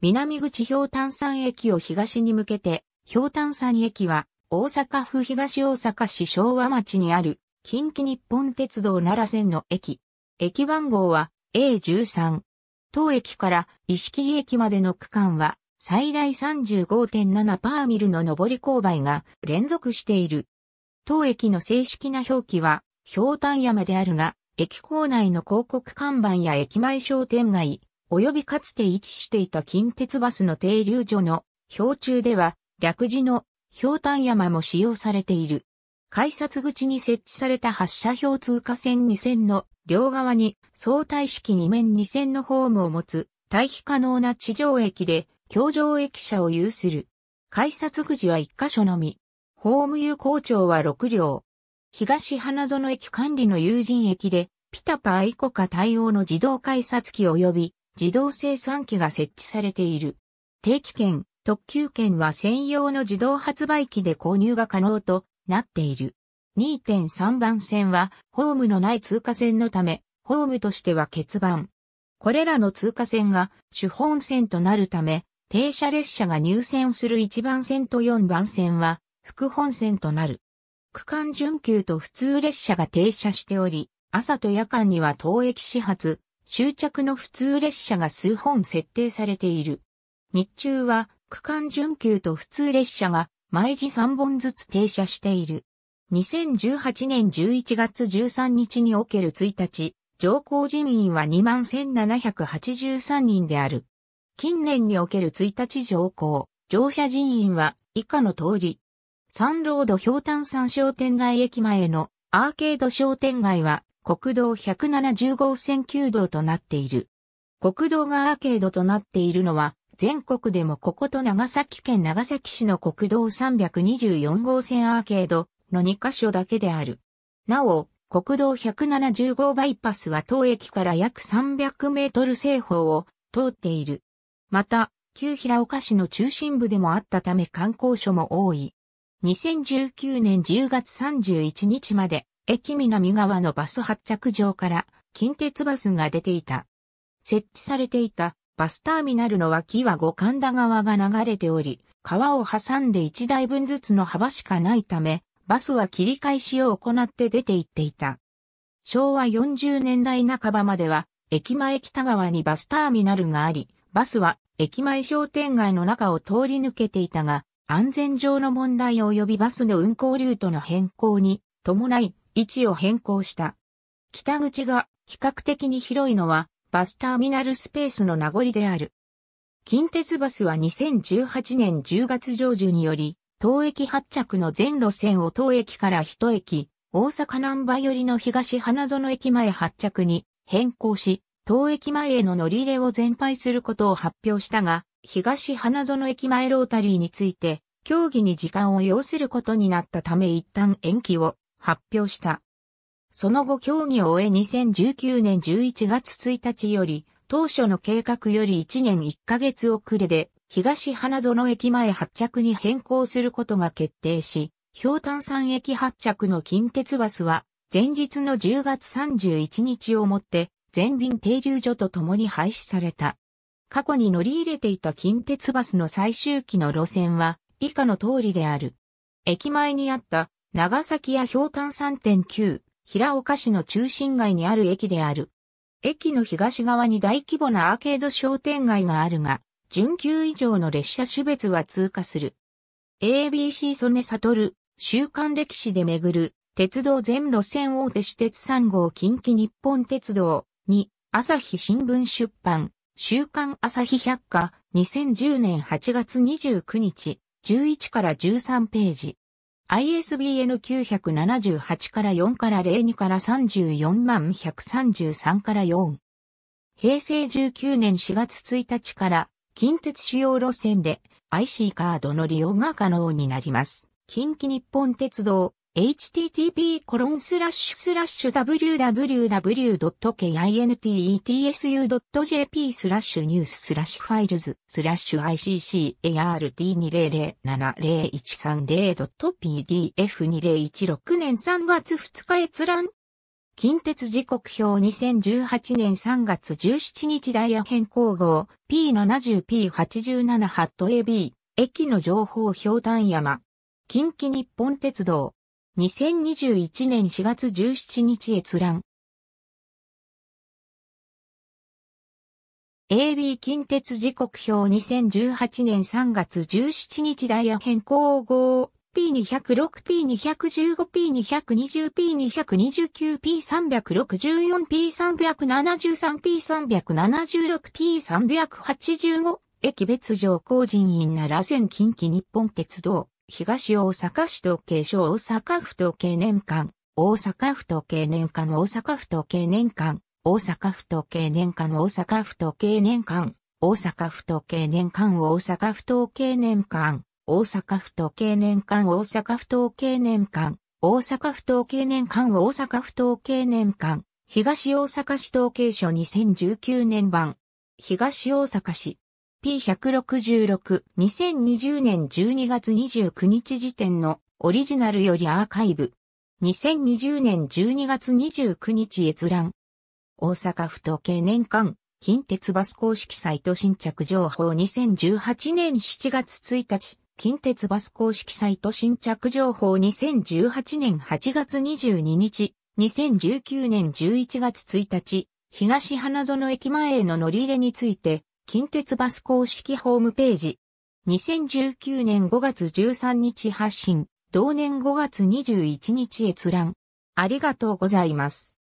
南口氷炭山駅を東に向けて、氷炭山駅は、大阪府東大阪市昭和町にある、近畿日本鉄道奈良線の駅。駅番号は A13。当駅から石切駅までの区間は、最大35.7パーミルの上り勾配が連続している。当駅の正式な表記は、氷炭山であるが、駅構内の広告看板や駅前商店街、及びかつて位置していた近鉄バスの停留所の標柱では、略字の氷炭山も使用されている。改札口に設置された発車標通過線2線の両側に相対式2面2線のホームを持つ対比可能な地上駅で橋上駅舎を有する。改札口は1箇所のみ。ホーム有効長は6両。東花園駅管理の有人駅でピタパ愛国家対応の自動改札機及び自動生産機が設置されている。定期券、特急券は専用の自動発売機で購入が可能となっている。2.3番線はホームのない通過線のため、ホームとしては欠番。これらの通過線が主本線となるため、停車列車が入線する1番線と4番線は副本線となる。区間準急と普通列車が停車しており、朝と夜間には当駅始発、終着の普通列車が数本設定されている。日中は区間準急と普通列車が毎時3本ずつ停車している。2018年11月13日における1日、乗降人員は21,783人である。近年における1日乗降、乗車人員は以下の通り。サンロード氷炭山商店街駅前のアーケード商店街は国道170号線9道となっている。国道がアーケードとなっているのは、全国でもここと長崎県長崎市の国道324号線アーケードの2カ所だけである。なお、国道170号バイパスは当駅から約300メートル西方を通っている。また、旧平岡市の中心部でもあったため観光所も多い。2019年10月31日まで駅南側のバス発着場から近鉄バスが出ていた。設置されていたバスターミナルの脇は五神田川が流れており、川を挟んで1台分ずつの幅しかないため、バスは切り返しを行って出て行っていた。昭和40年代半ばまでは、駅前北側にバスターミナルがあり、バスは駅前商店街の中を通り抜けていたが、安全上の問題及びバスの運行ルートの変更に伴い、位置を変更した。北口が比較的に広いのはバスターミナルスペースの名残である。近鉄バスは2018年10月上旬により、当駅発着の全路線を当駅から一駅、大阪南波寄りの東花園駅前発着に変更し、当駅前への乗り入れを全廃することを発表したが、東花園駅前ロータリーについて、協議に時間を要することになったため一旦延期を発表した。その後協議を終え2019年11月1日より、当初の計画より1年1ヶ月遅れで、東花園駅前発着に変更することが決定し、氷炭山駅発着の近鉄バスは、前日の10月31日をもって、全便停留所と共に廃止された。過去に乗り入れていた近鉄バスの最終期の路線は、以下の通りである。駅前にあった長崎や標炭3.9、平岡市の中心街にある駅である。駅の東側に大規模なアーケード商店街があるが、準急以上の列車種別は通過する。ABC 曽根悟、週刊歴史で巡る、鉄道全路線大手私鉄3号近畿日本鉄道に、朝日新聞出版、週刊朝日百科、2010年8月29日、11から13ページ。ISBN 978から4から02から34万133から4。平成19年4月1日から近鉄主要路線で IC カードの利用が可能になります。近畿日本鉄道 http://www.kintsu.jp n e w s f i l e s ICCART20070130.pdf2016 年3月2日閲覧近鉄時刻表2018年3月17日ダイヤ変更号 P70P87 ハット AB 駅の情報表単山近畿日本鉄道2021年4月17日閲覧。AB 近鉄時刻表2018年3月17日ダイヤ変更号 p 2 0 6 p 2 1 5 p 2 2 0 p 2 2 9 p 3 6 4 p 3 7 3 p 3 7 6 p 3 8 5駅別上工人員奈良線近畿日本鉄道東大阪市統計所大阪府統計年間、大阪府統計年間大阪府統計年間、大阪府統計年間大阪府統計年間、大阪府統計年間大阪府統計年間、大阪府統計年間大阪府統計年間、大阪府統計年間大阪府統計年間、東大阪市統計所2019年版、東大阪市。P166、2020年12月29日時点のオリジナルよりアーカイブ。2020年12月29日閲覧。大阪府統計年間、近鉄バス公式サイト新着情報2018年7月1日、近鉄バス公式サイト新着情報2018年8月22日、2019年11月1日、東花園駅前への乗り入れについて、近鉄バス公式ホームページ。2019年5月13日発信、同年5月21日閲覧。ありがとうございます。